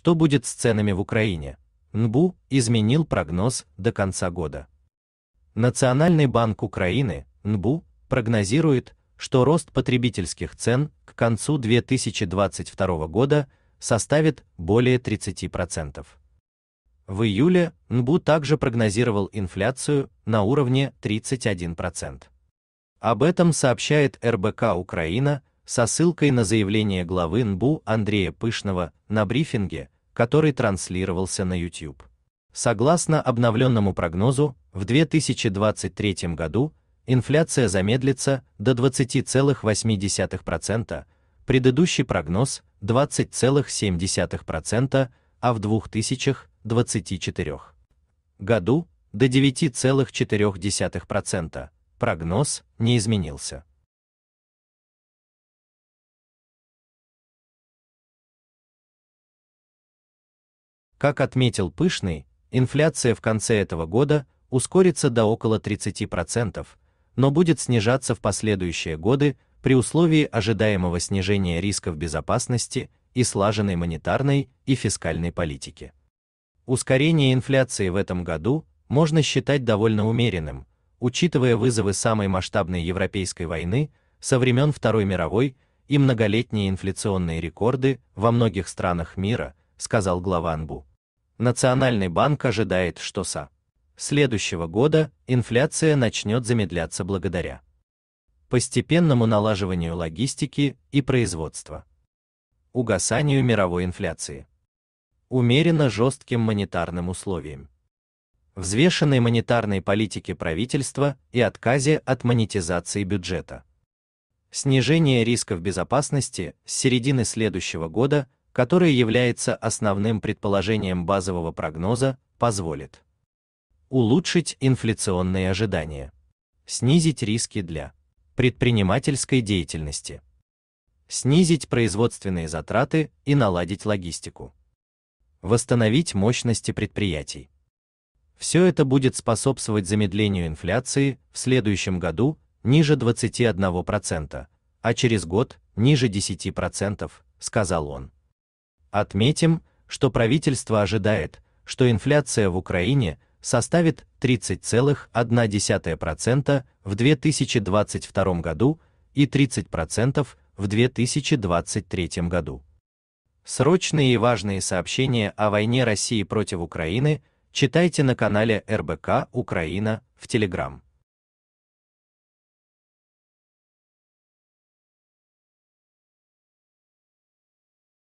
Что будет с ценами в Украине? НБУ изменил прогноз до конца года. Национальный банк Украины, НБУ, прогнозирует, что рост потребительских цен к концу 2022 года составит более 30%. В июле НБУ также прогнозировал инфляцию на уровне 31%. Об этом сообщает РБК Украина со ссылкой на заявление главы НБУ Андрея Пышного на брифинге, который транслировался на YouTube. Согласно обновленному прогнозу, в 2023 году инфляция замедлится до 20,8%, предыдущий прогноз 20,7%, а в 2024 году до 9,4%. Прогноз не изменился. Как отметил Пышный, инфляция в конце этого года ускорится до около 30%, но будет снижаться в последующие годы при условии ожидаемого снижения рисков безопасности и слаженной монетарной и фискальной политики. Ускорение инфляции в этом году можно считать довольно умеренным, учитывая вызовы самой масштабной европейской войны со времен Второй мировой и многолетние инфляционные рекорды во многих странах мира, сказал глава Анбу. Национальный банк ожидает, что со следующего года инфляция начнет замедляться благодаря постепенному налаживанию логистики и производства, угасанию мировой инфляции, умеренно жестким монетарным условиям, взвешенной монетарной политике правительства и отказе от монетизации бюджета. Снижение рисков безопасности с середины следующего года которое является основным предположением базового прогноза, позволит улучшить инфляционные ожидания, снизить риски для предпринимательской деятельности, снизить производственные затраты и наладить логистику, восстановить мощности предприятий. Все это будет способствовать замедлению инфляции в следующем году ниже 21%, а через год ниже 10%, сказал он. Отметим, что правительство ожидает, что инфляция в Украине составит 30,1% в 2022 году и 30% в 2023 году. Срочные и важные сообщения о войне России против Украины читайте на канале РБК Украина в Телеграм.